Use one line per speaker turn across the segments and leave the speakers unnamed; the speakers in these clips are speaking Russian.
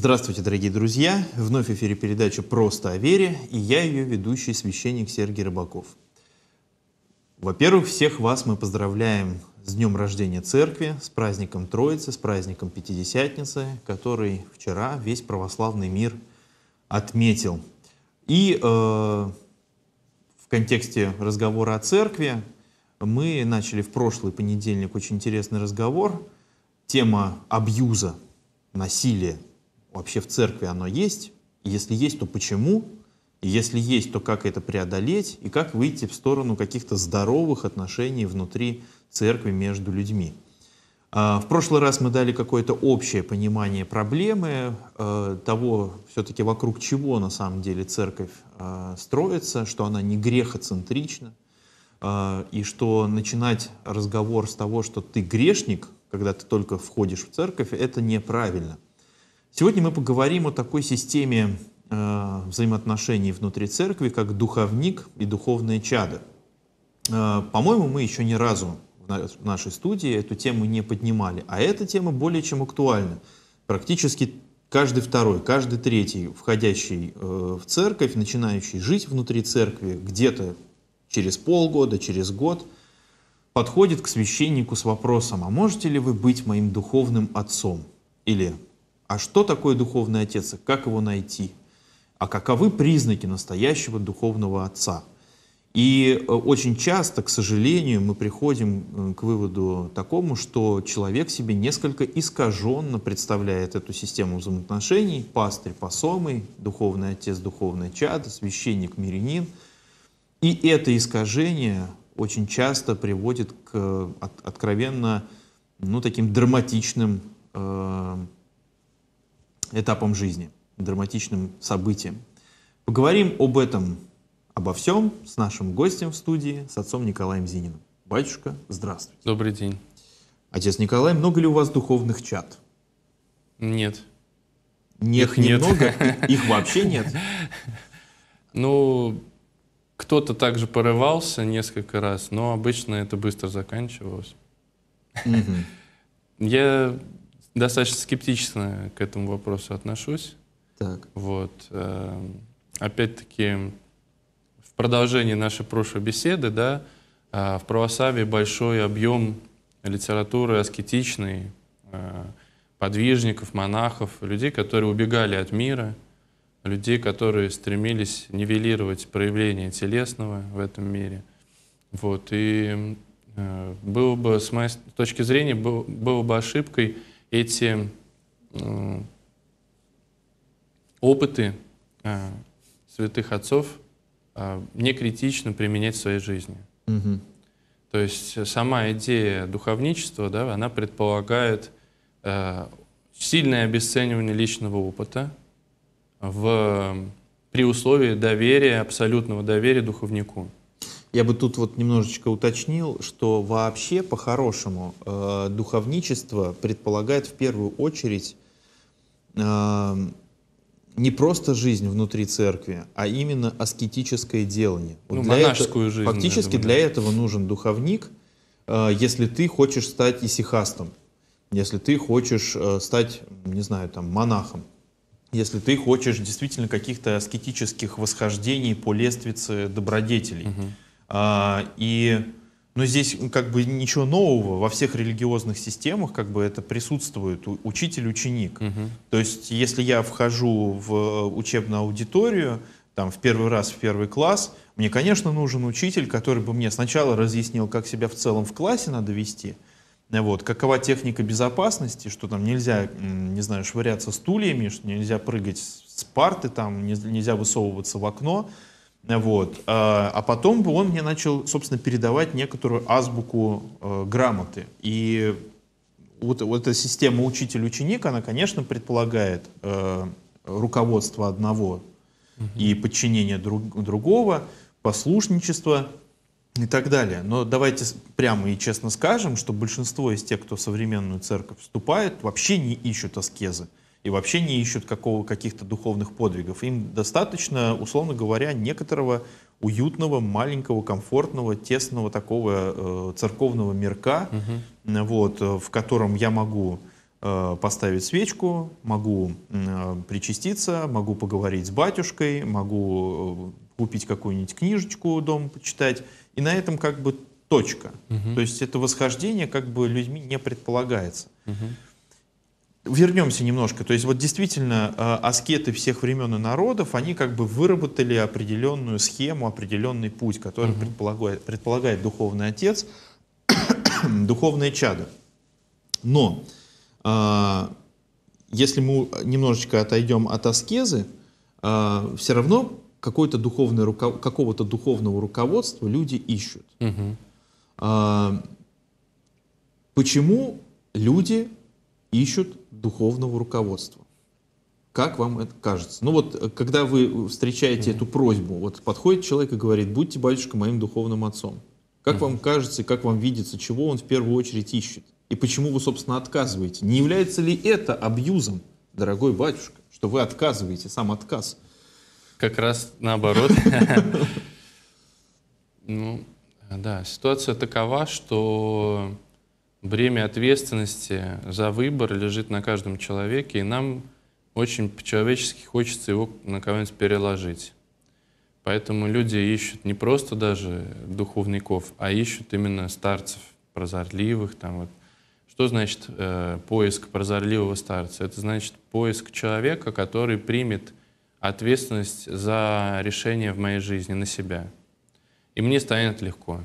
Здравствуйте, дорогие друзья! Вновь в эфире передача «Просто о вере» и я ее ведущий, священник Сергей Рыбаков. Во-первых, всех вас мы поздравляем с днем рождения Церкви, с праздником Троицы, с праздником Пятидесятницы, который вчера весь православный мир отметил. И э, в контексте разговора о Церкви мы начали в прошлый понедельник очень интересный разговор. Тема абьюза, насилия – вообще в церкви оно есть? И если есть, то почему? И если есть, то как это преодолеть? И как выйти в сторону каких-то здоровых отношений внутри церкви между людьми? А, в прошлый раз мы дали какое-то общее понимание проблемы, э, того все-таки вокруг чего на самом деле церковь э, строится, что она не грехоцентрична, э, и что начинать разговор с того, что ты грешник, когда ты только входишь в церковь, это неправильно – Сегодня мы поговорим о такой системе э, взаимоотношений внутри церкви, как духовник и духовное чадо. Э, По-моему, мы еще ни разу в нашей студии эту тему не поднимали, а эта тема более чем актуальна. Практически каждый второй, каждый третий, входящий э, в церковь, начинающий жить внутри церкви, где-то через полгода, через год, подходит к священнику с вопросом, а можете ли вы быть моим духовным отцом? Или а что такое духовный отец? Как его найти? А каковы признаки настоящего духовного отца? И э, очень часто, к сожалению, мы приходим э, к выводу такому, что человек себе несколько искаженно представляет эту систему взаимоотношений, пастырь посомый, духовный отец, духовный чад, священник, мирянин. И это искажение очень часто приводит к откровенно ну, таким драматичным э, этапом жизни, драматичным событием. Поговорим об этом, обо всем с нашим гостем в студии, с отцом Николаем Зининым. Батюшка, здравствуйте. Добрый день. Отец Николай, много ли у вас духовных чат?
Нет. Нет, их немного? Нет. Их вообще нет? Ну, кто-то также порывался несколько раз, но обычно это быстро заканчивалось.
Угу.
Я достаточно скептично к этому вопросу отношусь. Так. Вот. Э, опять-таки, в продолжении нашей прошлой беседы, да, э, в православии большой объем литературы аскетичной, э, подвижников, монахов, людей, которые убегали от мира, людей, которые стремились нивелировать проявление телесного в этом мире. Вот. И было бы, с моей точки зрения, было бы ошибкой эти опыты э, святых отцов э, не критично применять в своей жизни. Угу. То есть э, сама идея духовничества, да, она предполагает э, сильное обесценивание личного опыта в, при условии доверия, абсолютного доверия духовнику.
Я бы тут вот немножечко уточнил, что вообще по-хорошему э, духовничество предполагает в первую очередь э, не просто жизнь внутри церкви, а именно аскетическое делание. Ну, вот ну, для монашескую это, жизнь. Фактически думаю, для да. этого нужен духовник, э, если ты хочешь стать исихастом, если ты хочешь э, стать, не знаю, там, монахом если ты хочешь действительно каких-то аскетических восхождений по лествице добродетелей. Угу. А, и, но ну, здесь как бы ничего нового во всех религиозных системах как бы это присутствует учитель-ученик. Угу. То есть если я вхожу в э, учебную аудиторию, там в первый раз в первый класс, мне, конечно, нужен учитель, который бы мне сначала разъяснил, как себя в целом в классе надо вести, вот, какова техника безопасности, что там нельзя, не знаю, швыряться стульями, что нельзя прыгать с парты, там нельзя высовываться в окно, вот. А, а потом он мне начал, собственно, передавать некоторую азбуку э, грамоты. И вот, вот эта система учитель-ученик, она, конечно, предполагает э, руководство одного и подчинение друг, другого, послушничество и так далее. Но давайте прямо и честно скажем, что большинство из тех, кто в современную церковь вступает, вообще не ищут аскезы. Угу и вообще не ищут какого, каких-то духовных подвигов. Им достаточно, условно говоря, некоторого уютного, маленького, комфортного, тесного такого э, церковного мирка, угу. вот, в котором я могу э, поставить свечку, могу э, причаститься, могу поговорить с батюшкой, могу э, купить какую-нибудь книжечку дом почитать. И на этом как бы точка. Угу. То есть это восхождение как бы людьми не предполагается. Угу. Вернемся немножко. То есть вот действительно э, аскеты всех времен и народов, они как бы выработали определенную схему, определенный путь, который угу. предполагает, предполагает духовный отец, духовное чадо. Но э, если мы немножечко отойдем от аскезы, э, все равно какое-то духовное руков... какого-то духовного руководства люди ищут. Угу. почему люди ищут духовного руководства. Как вам это кажется? Ну вот, э, когда вы встречаете mm-hmm. эту просьбу, вот подходит человек и говорит, будьте, батюшка, моим духовным отцом. Как mm-hmm. вам кажется, как вам видится, чего он в первую очередь ищет? И почему вы, собственно, отказываете? Не является ли это абьюзом, дорогой батюшка, что вы отказываете, сам отказ?
Как раз наоборот. Ну, да, ситуация такова, что бремя ответственности за выбор лежит на каждом человеке, и нам очень по-человечески хочется его на кого-нибудь переложить. Поэтому люди ищут не просто даже духовников, а ищут именно старцев, прозорливых. Там вот. Что значит э, поиск прозорливого старца? Это значит поиск человека, который примет ответственность за решение в моей жизни на себя. И мне станет легко,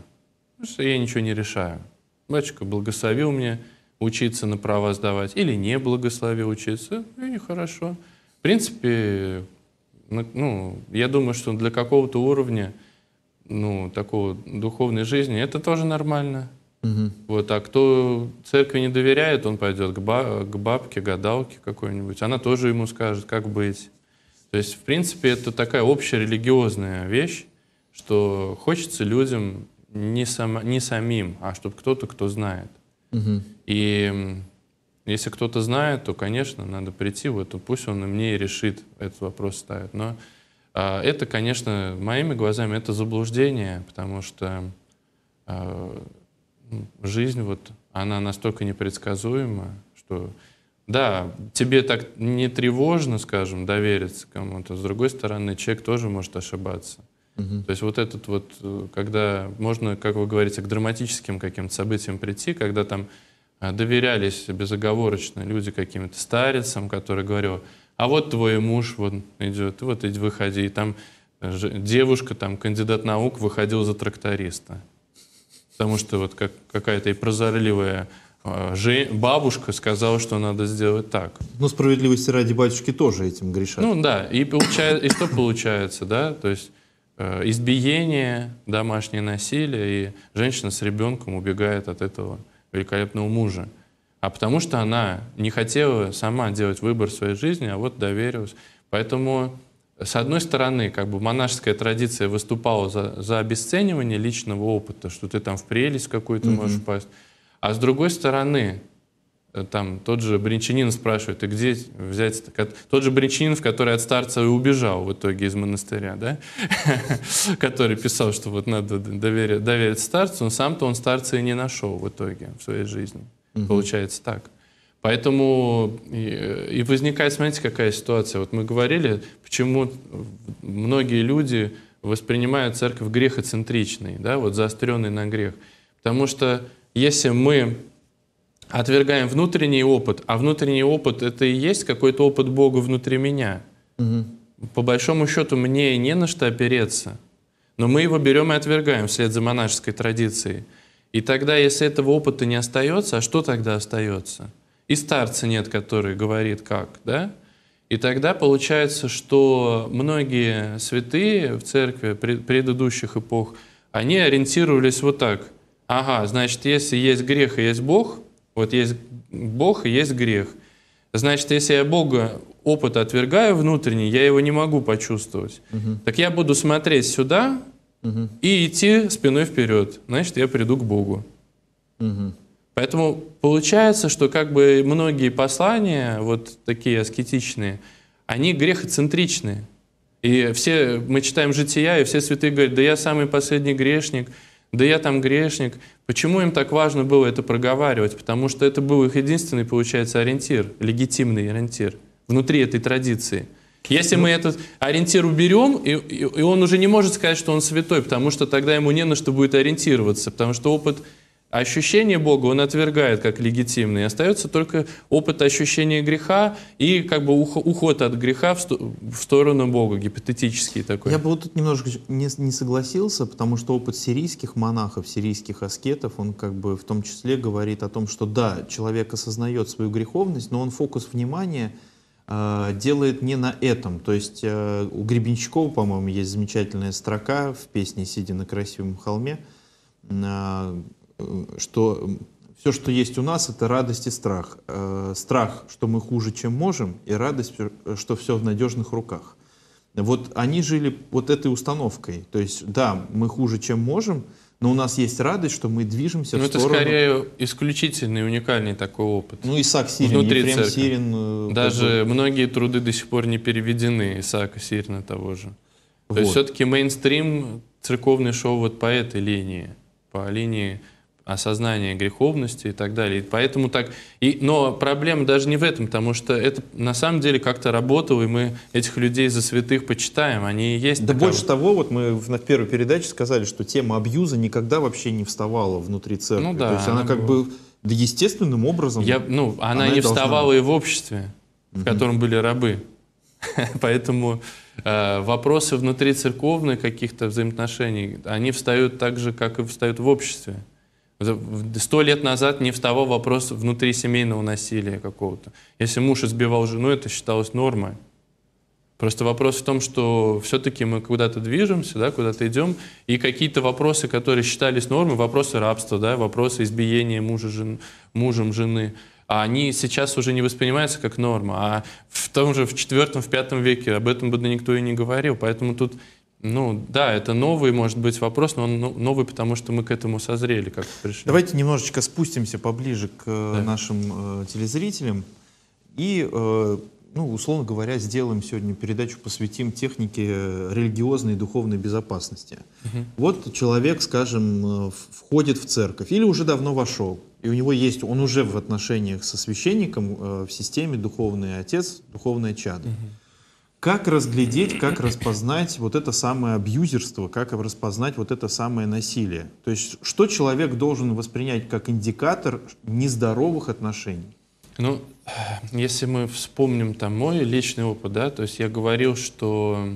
потому что я ничего не решаю батюшка благословил мне учиться на права сдавать, или не благословил учиться, и хорошо. В принципе, ну, я думаю, что для какого-то уровня ну, такого духовной жизни это тоже нормально. Угу. Вот, а кто церкви не доверяет, он пойдет к, ба к бабке, гадалке какой-нибудь. Она тоже ему скажет, как быть. То есть, в принципе, это такая общерелигиозная вещь, что хочется людям не, сам, не самим, а чтобы кто-то, кто знает. Угу. И если кто-то знает, то, конечно, надо прийти в эту, пусть он и мне решит этот вопрос ставит. Но э, это, конечно, моими глазами это заблуждение, потому что э, жизнь вот она настолько непредсказуема, что да, тебе так не тревожно, скажем, довериться кому-то. С другой стороны, человек тоже может ошибаться. То есть вот этот вот, э, когда можно, как вы говорите, к драматическим каким-то событиям прийти, когда там э, доверялись безоговорочно люди каким-то старицам, которые говорил, а вот твой муж вот идет, вот иди выходи, и там э, девушка, там кандидат наук выходил за тракториста. Потому что вот как, какая-то и прозорливая бабушка сказала, что надо сделать так. Но ну,
справедливости ради батюшки тоже этим грешат. Ну да,
и, получается, и что получается, да? То есть Э, избиение, домашнее насилие, и женщина с ребенком убегает от этого великолепного мужа. А потому что она не хотела сама делать выбор своей жизни, а вот доверилась. Поэтому, с одной стороны, как бы монашеская традиция выступала за, за обесценивание личного опыта, что ты там в прелесть какую-то mm-hmm. можешь А с другой стороны, Э, там тот же Бринчанин спрашивает, и где взять... Тот же Бринчанин, в который от старца и убежал в итоге из монастыря, да? Который писал, что вот надо доверить старцу, но сам-то он старца и не нашел в итоге в своей жизни. Получается так. Поэтому и возникает, смотрите, какая ситуация. Вот мы говорили, почему многие люди воспринимают церковь грехоцентричной, да, вот заостренной на грех. Потому что если мы отвергаем внутренний опыт, а внутренний опыт это и есть какой-то опыт Бога внутри меня.
Угу.
По большому счету мне не на что опереться, но мы его берем и отвергаем вслед за монашеской традицией. И тогда, если этого опыта не остается, а что тогда остается? И старца нет, который говорит как, да? И тогда получается, что многие святые в церкви предыдущих эпох, они ориентировались вот так. Ага, значит, если есть грех и есть Бог, вот есть Бог и есть грех. Значит, если я Бога опыт отвергаю внутренний, я его не могу почувствовать. Угу. Так я буду смотреть сюда угу. и идти спиной вперед. Значит, я приду к Богу. Угу. Поэтому получается, что как бы многие послания, вот такие аскетичные, они грехоцентричные. И все, мы читаем «Жития», и все святые говорят, да я самый последний грешник – да я там грешник. Почему им так важно было это проговаривать? Потому что это был их единственный, получается, ориентир, легитимный ориентир внутри этой традиции. Если мы этот ориентир уберем, и, и он уже не может сказать, что он святой, потому что тогда ему не на что будет ориентироваться, потому что опыт а ощущение Бога он отвергает как легитимный. И остается только опыт ощущения греха и как бы уход от греха в сторону Бога, гипотетический такой. Я
бы вот тут немножко не, не согласился, потому что опыт сирийских монахов, сирийских аскетов, он как бы в том числе говорит о том, что да, человек осознает свою греховность, но он фокус внимания э, делает не на этом. То есть э, у Гребенщикова, по-моему, есть замечательная строка в песне «Сидя на красивом холме», э, Э, что все, что есть у нас, это радость и страх. Э, страх, что мы хуже, чем можем, и радость, э, что все в надежных руках. Вот они жили вот этой установкой. То есть, да, мы хуже, чем можем, но у нас есть радость, что мы движемся но ну, в сторону... это скорее
исключительный, уникальный такой опыт. Ну, Исаак Сирин, Внутри Ефрем церкви. Сирин... Даже как многие труды до сих пор не переведены, Исаака Сирина того же. Вот. То есть все-таки мейнстрим церковный шоу вот по этой линии, по линии осознание греховности и так далее. И поэтому так... И, но проблема даже не в этом, потому что это на самом деле как-то работало, и мы этих людей за святых почитаем, они и есть. Да такого. больше того,
вот мы в, в первой передаче сказали, что тема абьюза никогда вообще не вставала внутри церкви. Ну да. То есть она, она как была. бы да, естественным образом... Я, ну, она, она не вставала
должна... и в обществе, в котором были рабы. Поэтому э, вопросы внутри церковных каких-то взаимоотношений, они встают так же, как и встают в обществе. Сто лет назад не вставал вопрос внутри семейного насилия какого-то. Если муж избивал жену, это считалось нормой. Просто вопрос в том, что все-таки мы куда-то движемся, да, куда-то идем, и какие-то вопросы, которые считались нормой, вопросы рабства, да, вопросы избиения мужа, жен, мужем жены, а они сейчас уже не воспринимаются как норма. А в том же, в IV, в V веке об этом бы никто и не говорил. Поэтому тут ну да, это новый, может быть, вопрос, но он ну, новый, потому что мы к этому созрели, как пришли. Давайте
немножечко спустимся поближе к э, да. нашим э, телезрителям и, э, ну, условно говоря, сделаем сегодня передачу, посвятим технике э, религиозной и духовной безопасности. Угу. Вот человек, скажем, э, входит в церковь или уже давно вошел, и у него есть, он уже в отношениях со священником э, в системе духовный отец, духовное чадо. Угу. Как разглядеть, как распознать вот это самое абьюзерство, как распознать вот это самое насилие? То есть что человек должен воспринять как индикатор нездоровых отношений?
Ну, если мы вспомним там мой личный опыт, да, то есть я говорил, что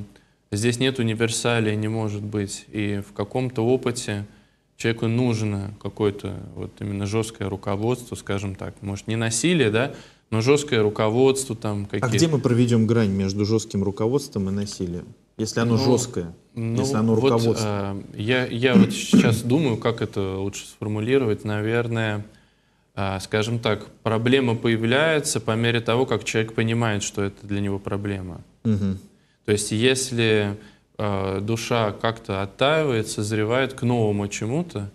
здесь нет универсалии, не может быть, и в каком-то опыте человеку нужно какое-то вот именно жесткое руководство, скажем так, может не насилие, да, но ну, жесткое руководство там а какие-то. А где мы
проведем грань между жестким руководством и насилием? Если оно ну, жесткое, ну, если оно руководство. Вот, э,
а, я я вот сейчас думаю, как это лучше сформулировать. Наверное, а, скажем так, проблема появляется по мере того, как человек понимает, что это для него проблема. Угу. То есть если а, душа как-то оттаивает, созревает к новому чему-то,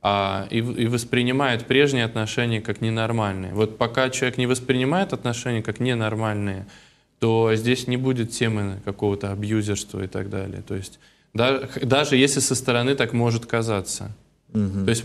а, и, и воспринимает прежние отношения как ненормальные. Вот пока человек не воспринимает отношения как ненормальные, то здесь не будет темы какого-то абьюзерства и так далее. То есть да, даже если со стороны так может казаться. Угу. То есть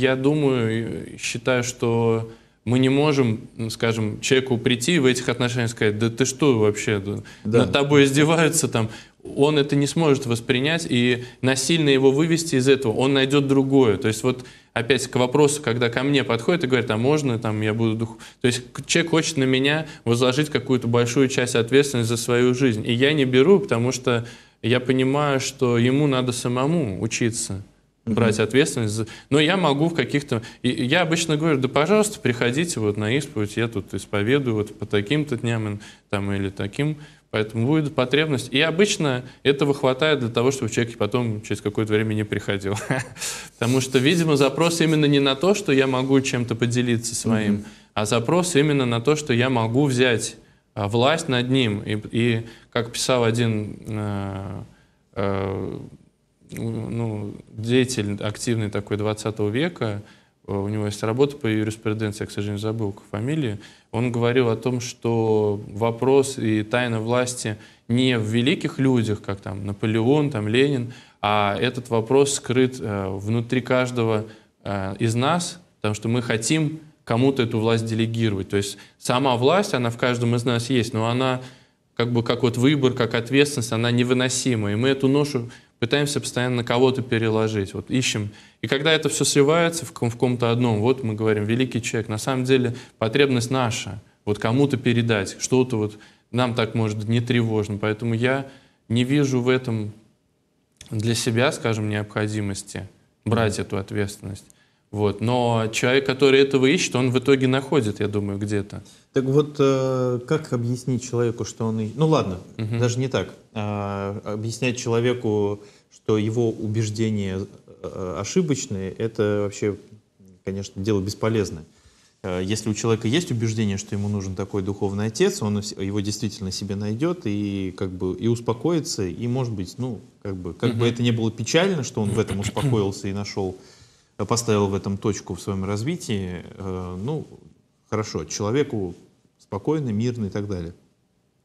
я думаю, считаю, что мы не можем, ну, скажем, человеку прийти в этих отношениях и сказать, да ты что вообще, да. над тобой издеваются там, он это не сможет воспринять и насильно его вывести из этого, он найдет другое. То есть вот опять к вопросу, когда ко мне подходит и говорит, а можно там я буду дух... То есть человек хочет на меня возложить какую-то большую часть ответственности за свою жизнь. И я не беру, потому что я понимаю, что ему надо самому учиться брать ответственность. Но я могу в каких-то... Я обычно говорю, да, пожалуйста, приходите вот на исповедь, я тут исповедую вот по таким-то дням там, или таким Поэтому будет потребность. И обычно этого хватает для того, чтобы человек потом через какое-то время не приходил. Потому что, видимо, запрос именно не на то, что я могу чем-то поделиться своим, а запрос именно на то, что я могу взять а, власть над ним. И, и как писал один э, э, ну, деятель активный такой 20 века, Э, у него есть работа по юриспруденции, я, к сожалению, забыл к фамилии, он говорил о том, что вопрос и тайна власти не в великих людях, как там Наполеон, там Ленин, а этот вопрос скрыт э, внутри каждого э, из нас, потому что мы хотим кому-то эту власть делегировать. То есть сама власть, она в каждом из нас есть, но она как бы как вот выбор, как ответственность, она невыносима. И мы эту ношу пытаемся постоянно на кого-то переложить, вот ищем. И когда это все сливается в, в ком-то одном, вот мы говорим, великий человек, на самом деле потребность наша, вот кому-то передать, что-то вот нам так может не тревожно, поэтому я не вижу в этом для себя, скажем, необходимости брать эту ответственность. Вот. Но человек, который этого ищет, он в итоге находит, я думаю, где-то.
Так вот, э, как объяснить человеку, что он... Ну ладно, угу. даже не так. А, объяснять человеку, что его убеждения э, ошибочные, это вообще, конечно, дело бесполезное. Э, если у человека есть убеждение, что ему нужен такой духовный отец, он его действительно себе найдет и как бы и успокоится, и может быть, ну как бы как угу. бы это не было печально, что он в этом успокоился и нашел поставил в этом точку в своем развитии, э, ну, хорошо, человеку спокойно, мирно и так далее.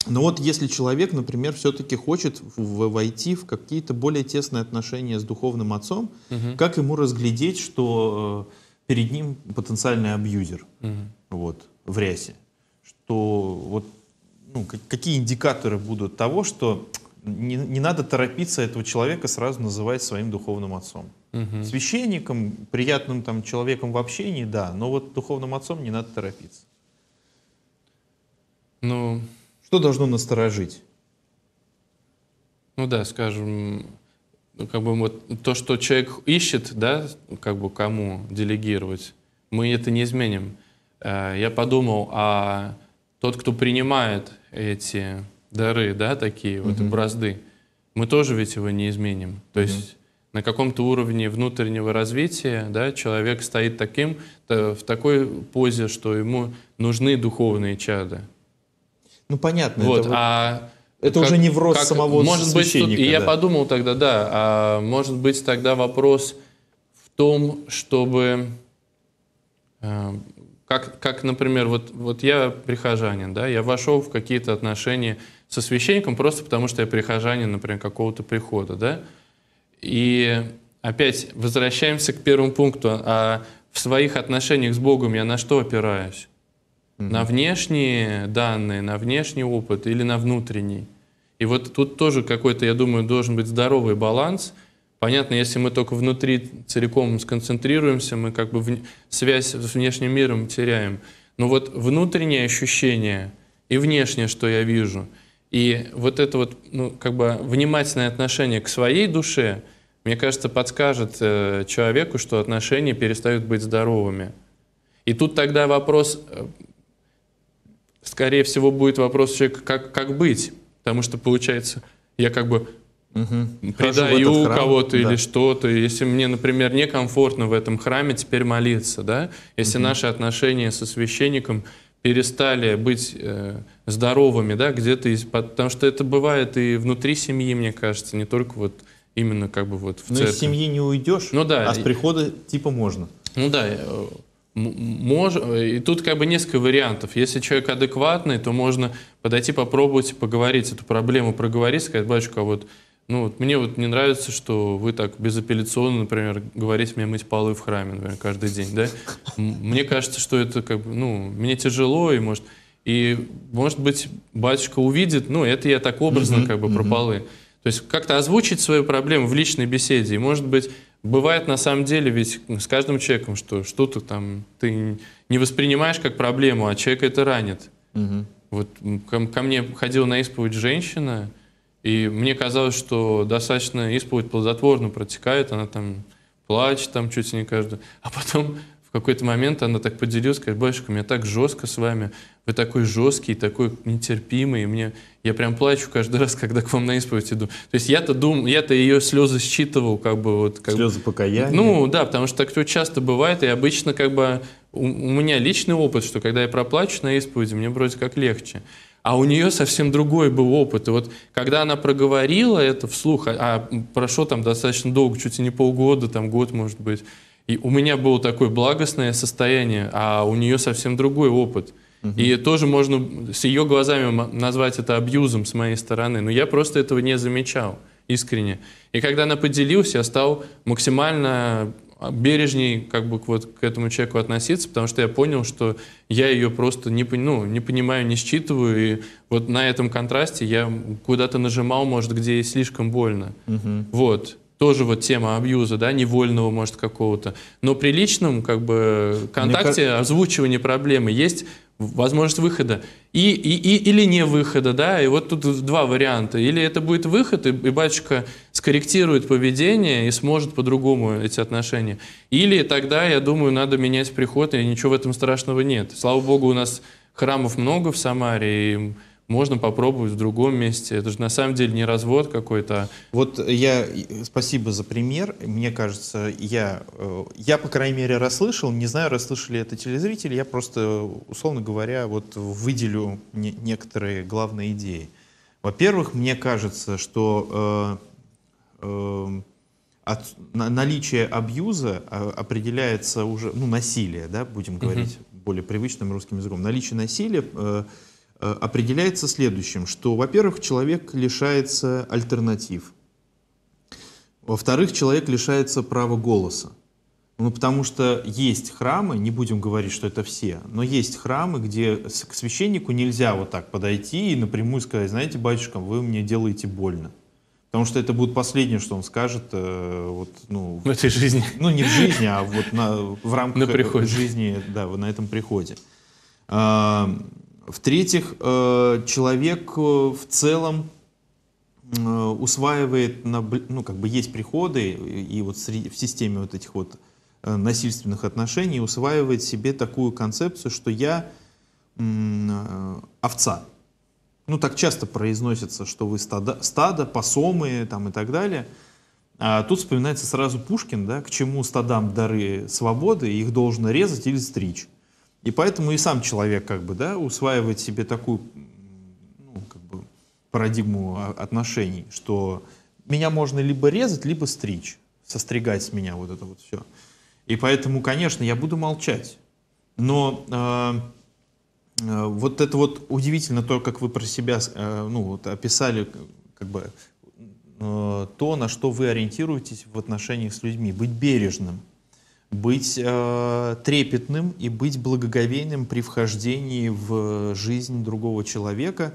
Но вот если человек, например, все-таки хочет войти в какие-то более тесные отношения с духовным отцом, угу. как ему разглядеть, что э, перед ним потенциальный абьюзер угу. вот, в рясе? Что вот ну, какие индикаторы будут того, что не, не надо торопиться этого человека сразу называть своим духовным отцом. Угу. Священником, приятным там человеком в общении, да, но вот духовным отцом не надо торопиться. Ну, что должно насторожить?
Ну да, скажем, ну, как бы вот то, что человек ищет, да, как бы кому делегировать, мы это не изменим. Э, я подумал, а тот, кто принимает эти дары, да, такие вот, угу. бразды, мы тоже ведь его не изменим. То угу. есть на каком-то уровне внутреннего развития, да, человек стоит таким, в такой позе, что ему нужны духовные чады.
Ну понятно. Вот, это а это как, уже не врос как, самого может быть, тут, И я
подумал тогда, да, а может быть тогда вопрос в том, чтобы, э, как, как, например, вот, вот я прихожанин, да, я вошел в какие-то отношения со священником просто потому, что я прихожанин, например, какого-то прихода, да? И опять возвращаемся к первому пункту. А в своих отношениях с Богом я на что опираюсь? Mm-hmm. На внешние данные, на внешний опыт или на внутренний? И вот тут тоже какой-то, я думаю, должен быть здоровый баланс. Понятно, если мы только внутри целиком сконцентрируемся, мы как бы в... связь с внешним миром теряем. Но вот внутреннее ощущение и внешнее, что я вижу — и вот это вот, ну, как бы внимательное отношение к своей душе, мне кажется, подскажет э, человеку, что отношения перестают быть здоровыми. И тут тогда вопрос, э, скорее всего, будет вопрос человека, как, как быть. Потому что получается, я как бы угу. предаю кого-то да. или что-то. Если мне, например, некомфортно в этом храме теперь молиться, да? Если угу. наши отношения со священником перестали быть э, здоровыми, да, где-то из... Потому что это бывает и внутри семьи, мне кажется, не только вот именно как бы вот в Но церкви. из семьи не
уйдешь, ну, да. а с прихода типа можно.
Ну да, э, мож... и тут как бы несколько вариантов. Если человек адекватный, то можно подойти, попробовать поговорить эту проблему, проговорить, сказать, батюшка, а вот ну вот мне вот не нравится, что вы так безапелляционно, например, говорите мне мыть полы в храме, например, каждый день, да? Мне кажется, что это как бы, ну, мне тяжело, и может... И, может быть, батюшка увидит, ну, это я так образно как бы про полы. То есть как-то озвучить свою проблему в личной беседе. И, может быть, бывает на самом деле ведь ну, с каждым человеком, что что-то там ты не воспринимаешь как проблему, а человек это ранит. mm Вот ко, ко мне ходила на исповедь женщина, и мне казалось, что достаточно исповедь плодотворно протекает, она там плачет там чуть ли не каждую. А потом в какой-то момент она так поделилась, говорит, батюшка, меня так жестко с вами, вы такой жесткий, такой нетерпимый, и мне, я прям плачу каждый раз, когда к вам на исповедь иду. То есть я-то думал, я-то ее слезы считывал, как бы вот... Как слезы покаяния? Ну да, потому что так часто бывает, и обычно как бы у, у меня личный опыт, что когда я проплачу на исповеди, мне вроде как легче. А у нее совсем другой был опыт. И вот когда она проговорила это вслух, а, а прошло там достаточно долго, чуть ли не полгода, там год, может быть, и у меня было такое благостное состояние, а у нее совсем другой опыт. Угу. И тоже можно с ее глазами назвать это абьюзом с моей стороны. Но я просто этого не замечал искренне. И когда она поделилась, я стал максимально а, бережней как бы вот к этому человеку относиться, потому что я понял, что я ее просто не, ну, не понимаю, не считываю, и вот на этом контрасте я куда-то нажимал, может, где и слишком больно. Угу. Вот тоже вот тема абьюза, да, невольного, может, какого-то. Но при личном, как бы, контакте, Мне... озвучивании проблемы есть возможность выхода. И, и, и, или не выхода, да, и вот тут два варианта. Или это будет выход, и, и батюшка скорректирует поведение и сможет по-другому эти отношения. Или тогда, я думаю, надо менять приход, и ничего в этом страшного нет. Слава богу, у нас храмов много в Самаре, и можно попробовать в другом месте. Это же на самом деле не развод какой-то. А вот я,
спасибо за пример. Мне кажется, я, э, я по крайней мере, расслышал. Не знаю, расслышали это телезрители. Я просто, условно говоря, вот выделю не, некоторые главные идеи. Во-первых, мне кажется, что э, э, от, на, наличие абьюза а, определяется уже, ну, насилие, да, будем говорить mm-hmm. более привычным русским языком. Наличие насилия... Э, Э, определяется следующим, что, во-первых, человек лишается альтернатив, во-вторых, человек лишается права голоса. Ну, потому что есть храмы, не будем говорить, что это все, но есть храмы, где к священнику нельзя вот так подойти и напрямую сказать, знаете, батюшка, вы мне делаете больно. Потому что это будет последнее, что он скажет, э, вот, ну... В этой жизни. Ну, не в жизни, а вот на, в рамках на жизни, да, на этом приходе. А, в-третьих, э, человек э, в целом э, усваивает, ну, как бы есть приходы, и вот в системе вот этих вот насильственных отношений усваивает себе такую концепцию, что я овца. Ну, так часто произносится, что вы стадо, стадо посомы там, и так далее. А тут вспоминается сразу Пушкин, да, к чему стадам дары свободы, их должно резать или стричь. И поэтому и сам человек как бы, да, усваивает себе такую ну, как бы парадигму отношений, что меня можно либо резать, либо стричь, состригать с меня вот это вот все. И поэтому, конечно, я буду молчать. Но э, э, вот это вот удивительно то, как вы про себя э, ну, вот описали как бы, э, то, на что вы ориентируетесь в отношениях с людьми. Быть бережным – быть э, трепетным и быть благоговейным при вхождении в жизнь другого человека.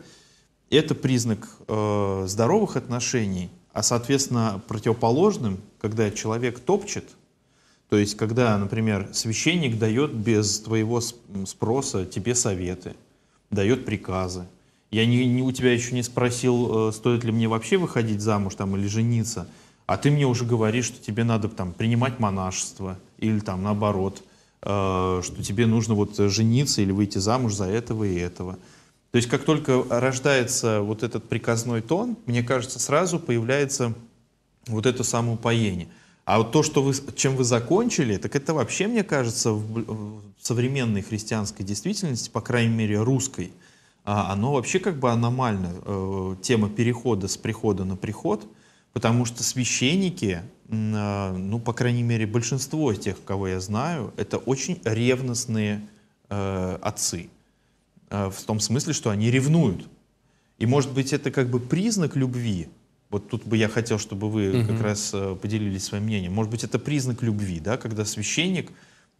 Это признак э, здоровых отношений, а, соответственно, противоположным, когда человек топчет, то есть, когда, например, священник дает без твоего спроса тебе советы, дает приказы. Я не, не у тебя еще не спросил, э, стоит ли мне вообще выходить замуж там или жениться, а ты мне уже говоришь, что тебе надо там принимать монашество – или там наоборот, э, что тебе нужно вот жениться или выйти замуж за этого и этого. То есть как только рождается вот этот приказной тон, мне кажется, сразу появляется вот это самоупоение. А вот то, что вы, чем вы закончили, так это вообще, мне кажется, в, в современной христианской действительности, по крайней мере русской, а оно вообще как бы аномально. Э, тема перехода с прихода на приход – Потому что священники, э, ну, по крайней мере, большинство из тех, кого я знаю, это очень ревностные э, отцы. Э, в том смысле, что они ревнуют. И, может быть, это как бы признак любви. Вот тут бы я хотел, чтобы вы угу. как раз э, поделились своим мнением. Может быть, это признак любви, да, когда священник,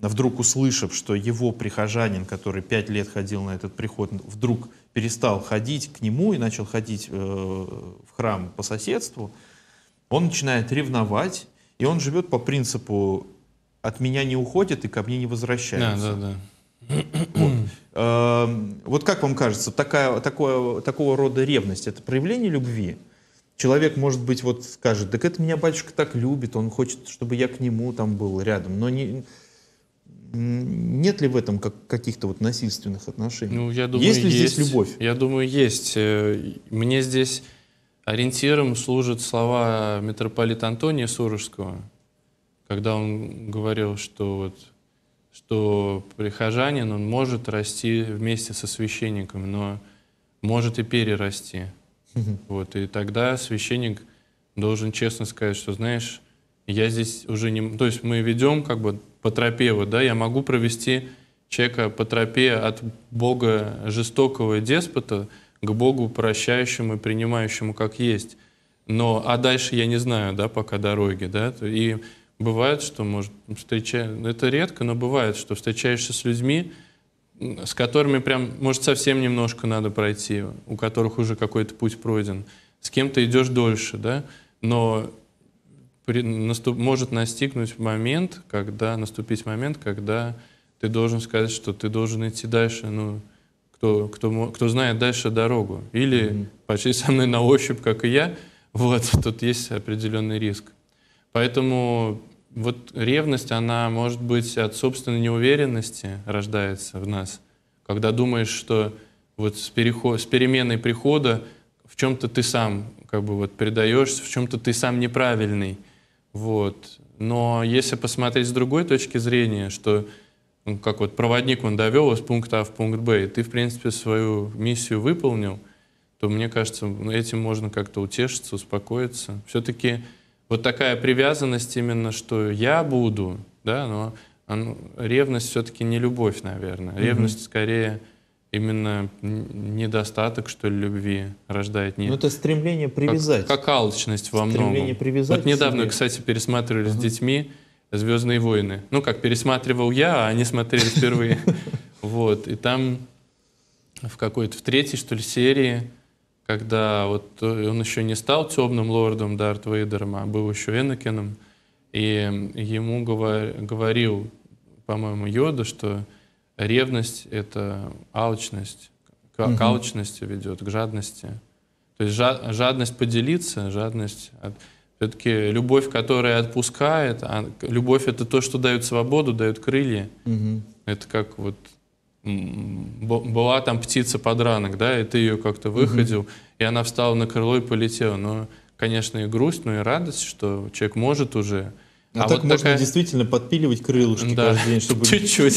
а вдруг услышав, что его прихожанин, который пять лет ходил на этот приход, вдруг перестал ходить к нему и начал ходить э, в храм по соседству, он начинает ревновать, и он живет по принципу «от меня не уходит и ко мне не возвращается». Да, да, да. Эм, вот. как вам кажется, такая, такое, такого рода ревность — это проявление любви? Человек, может быть, вот скажет, так это меня батюшка так любит, он хочет, чтобы я к нему там был рядом, но не, нет ли в этом как, каких-то вот насильственных отношений? Ну, я думаю, есть ли есть. здесь любовь?
Я думаю, есть. Э, мне здесь Ориентиром служат слова митрополита Антония Сурожского, когда он говорил, что, вот, что прихожанин, он может расти вместе со священником, но может и перерасти. Вот, и тогда священник должен честно сказать, что, знаешь, я здесь уже не... То есть мы ведем как бы по тропе, вот, да, я могу провести человека по тропе от Бога жестокого деспота, к Богу, прощающему и принимающему как есть. Но, а дальше я не знаю, да, пока дороги, да, и бывает, что, может, встречаю, ну, это редко, но бывает, что встречаешься с людьми, с которыми прям, может, совсем немножко надо пройти, у которых уже какой-то путь пройден, с кем-то идешь дольше, да, но при, наступ, может настигнуть момент, когда, наступить момент, когда ты должен сказать, что ты должен идти дальше, ну, кто, кто, кто знает дальше дорогу, или mm-hmm. почти со мной на ощупь, как и я, вот, тут есть определенный риск. Поэтому вот ревность, она, может быть, от собственной неуверенности рождается в нас. Когда думаешь, что вот с, переход, с переменой прихода в чем-то ты сам как бы вот передаешься, в чем-то ты сам неправильный. Вот. Но если посмотреть с другой точки зрения, что ну, как вот проводник он довел из пункта А в пункт Б, и ты, в принципе, свою миссию выполнил, то, мне кажется, ну, этим можно как-то утешиться, успокоиться. Все-таки вот такая привязанность именно, что я буду, да, но оно, ревность все-таки не любовь, наверное. Ревность mm-hmm. скорее именно недостаток, что ли, любви рождает нет. Ну, это стремление привязать. Как, как алчность во многом. Стремление привязать. Вот недавно, себе. кстати, пересматривали uh-huh. с детьми «Звездные войны». Ну, как пересматривал я, а они смотрели впервые. Вот, и там в какой-то, в третьей, что ли, серии, когда вот э, он еще не стал темным лордом Дарт Вейдером, а был еще Энакином, и ему говорил, по-моему, Йода, что ревность — это алчность, к, к алчности ведет, к жадности. То есть жадность поделиться, жадность... Все-таки любовь, которая отпускает, а любовь это то, что дает свободу, дает крылья. Угу. Это как вот была там птица подранок, да, и ты ее как-то выходил, угу. и она встала на крыло и полетела. Но, конечно, и грусть, но и радость, что человек может уже. А, а так вот можно такая...
действительно подпиливать крылышки да. каждый день, чтобы... Чуть-чуть.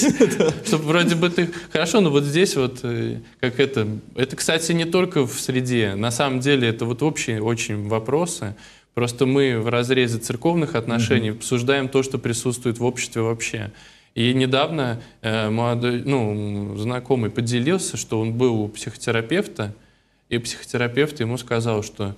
Чтобы вроде бы ты... Хорошо, но вот здесь вот, э, как это... Это, кстати, не только в среде. На самом деле это вот общие очень вопросы. Просто мы в разрезе церковных отношений mm-hmm. обсуждаем то, что присутствует в обществе вообще. И недавно э, молодой, ну, знакомый поделился, что он был у психотерапевта, и психотерапевт ему сказал, что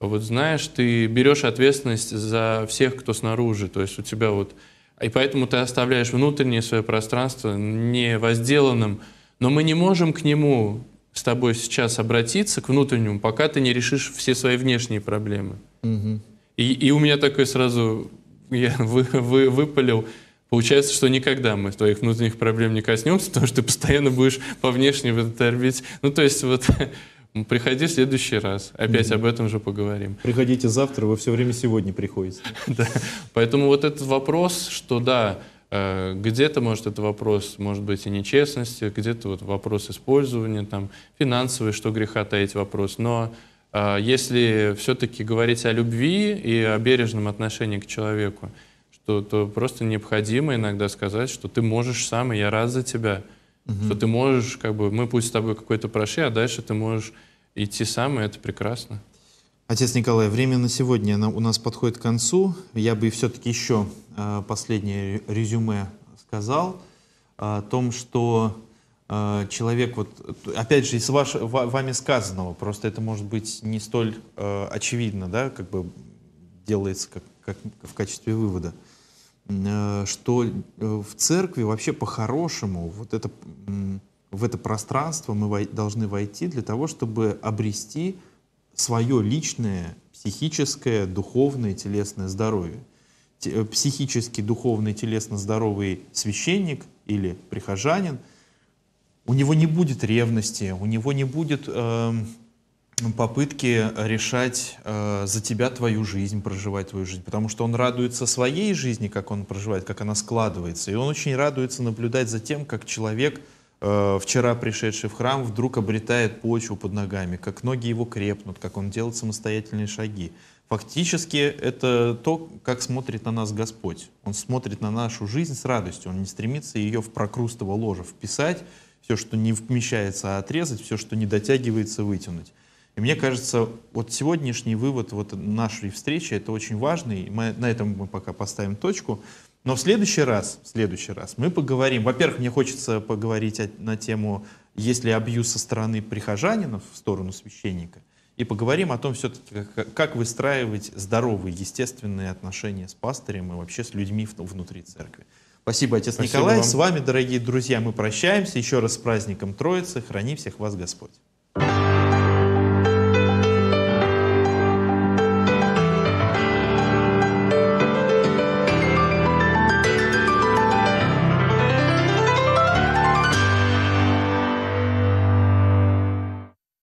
вот знаешь, ты берешь ответственность за всех, кто снаружи, то есть у тебя вот... И поэтому ты оставляешь внутреннее свое пространство невозделанным, но мы не можем к нему с тобой сейчас обратиться к внутреннему, пока ты не решишь все свои внешние проблемы. Угу. И, и у меня такой сразу я вы, вы, выпалил. Получается, что никогда мы твоих внутренних проблем не коснемся, потому что ты постоянно будешь по внешней в этой орбите. Ну, то есть вот приходи в следующий раз, опять mm об этом же поговорим.
Приходите завтра, вы все время сегодня приходите.
да. Поэтому вот этот вопрос, что да, Э, где-то, может, это вопрос, может быть, и нечестности, где-то вот вопрос использования, там, финансовый, что греха таить вопрос. Но э, если все-таки говорить о любви и о бережном отношении к человеку, что, то просто необходимо иногда сказать, что ты можешь сам, и я рад за тебя. Угу. Что ты можешь, как бы, мы пусть с тобой какой-то прошли, а дальше ты можешь идти сам, и это прекрасно.
Отец Николай, время на сегодня у нас подходит к концу. Я бы все-таки еще а, последнее резюме сказал а, о том, что а, человек, вот, опять же, из ваш, вами сказанного, просто это может быть не столь очевидно, да, как бы делается как, как в качестве вывода, что э, в церкви вообще по-хорошему вот это, в это пространство мы должны войти для того, чтобы обрести свое личное психическое, духовное, телесное здоровье. Э, психически, духовный, телесно здоровый священник или прихожанин, у него не будет ревности, у него не будет э, попытки решать э, за тебя твою жизнь, проживать твою жизнь, потому что он радуется своей жизни, как он проживает, как она складывается, и он очень радуется наблюдать за тем, как человек – Э, вчера пришедший в храм, вдруг обретает почву под ногами, как ноги его крепнут, как он делает самостоятельные шаги. Фактически это то, как смотрит на нас Господь. Он смотрит на нашу жизнь с радостью, он не стремится ее в прокрустово ложе вписать, все, что не вмещается, а отрезать, все, что не дотягивается, вытянуть. И мне кажется, вот сегодняшний вывод вот нашей встречи, это очень важный, мы, на этом мы пока поставим точку, но в следующий раз, в следующий раз мы поговорим. Во-первых, мне хочется поговорить о, на тему, есть ли абьюз со стороны прихожанина в сторону священника. И поговорим о том все-таки, как, как выстраивать здоровые, естественные отношения с пастырем и вообще с людьми внутри церкви. Спасибо, отец Спасибо Николай. Вам. С вами, дорогие друзья, мы прощаемся. Еще раз с праздником Троицы. Храни всех вас Господь.